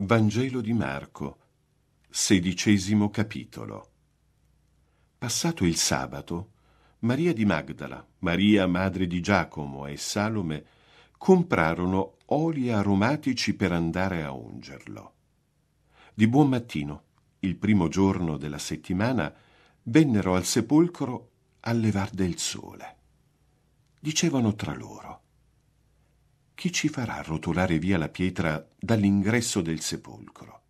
Vangelo di Marco, sedicesimo capitolo. Passato il sabato, Maria di Magdala, Maria madre di Giacomo e Salome comprarono oli aromatici per andare a ungerlo. Di buon mattino, il primo giorno della settimana, vennero al sepolcro a levar del sole. Dicevano tra loro, chi ci farà rotolare via la pietra dall'ingresso del sepolcro?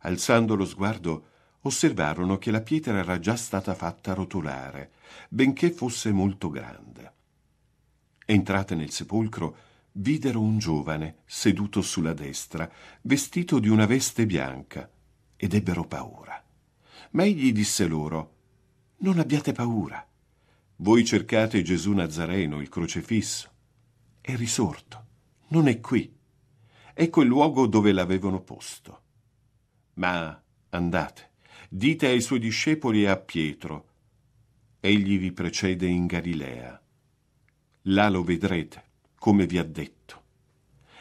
Alzando lo sguardo, osservarono che la pietra era già stata fatta rotolare, benché fosse molto grande. Entrate nel sepolcro, videro un giovane seduto sulla destra, vestito di una veste bianca, ed ebbero paura. Ma egli disse loro, Non abbiate paura. Voi cercate Gesù Nazareno, il crocifisso. È risorto. Non è qui. Ecco il luogo dove l'avevano posto. Ma andate, dite ai suoi discepoli e a Pietro, egli vi precede in Galilea. Là lo vedrete, come vi ha detto.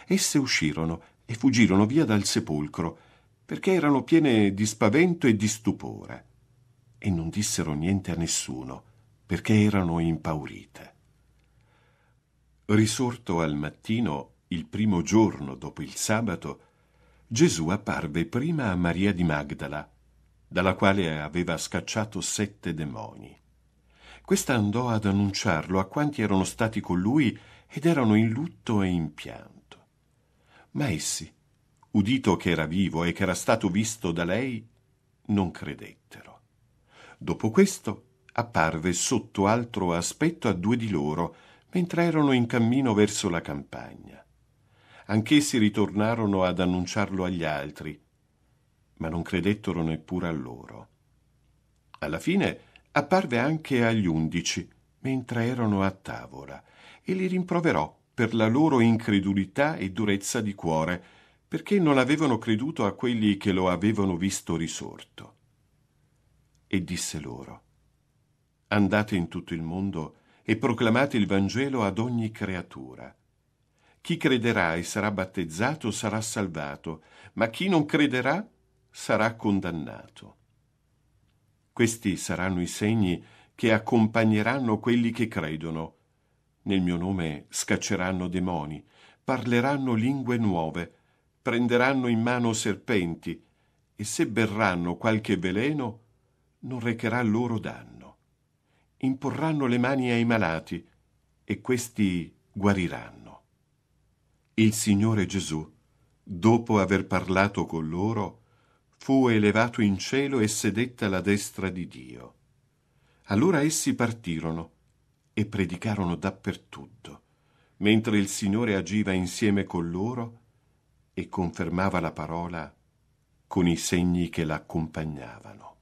Esse uscirono e fuggirono via dal sepolcro, perché erano piene di spavento e di stupore, e non dissero niente a nessuno, perché erano impaurite. Risorto al mattino, il primo giorno dopo il sabato, Gesù apparve prima a Maria di Magdala, dalla quale aveva scacciato sette demoni. Questa andò ad annunciarlo a quanti erano stati con lui ed erano in lutto e in pianto. Ma essi, udito che era vivo e che era stato visto da lei, non credettero. Dopo questo apparve sotto altro aspetto a due di loro, mentre erano in cammino verso la campagna. Anch'essi ritornarono ad annunciarlo agli altri, ma non credettero neppure a loro. Alla fine apparve anche agli undici, mentre erano a tavola, e li rimproverò per la loro incredulità e durezza di cuore, perché non avevano creduto a quelli che lo avevano visto risorto. E disse loro, Andate in tutto il mondo e proclamate il Vangelo ad ogni creatura. Chi crederà e sarà battezzato sarà salvato, ma chi non crederà sarà condannato. Questi saranno i segni che accompagneranno quelli che credono. Nel mio nome scacceranno demoni, parleranno lingue nuove, prenderanno in mano serpenti, e se berranno qualche veleno, non recherà loro danno imporranno le mani ai malati e questi guariranno. Il Signore Gesù, dopo aver parlato con loro, fu elevato in cielo e sedette alla destra di Dio. Allora essi partirono e predicarono dappertutto, mentre il Signore agiva insieme con loro e confermava la parola con i segni che l'accompagnavano.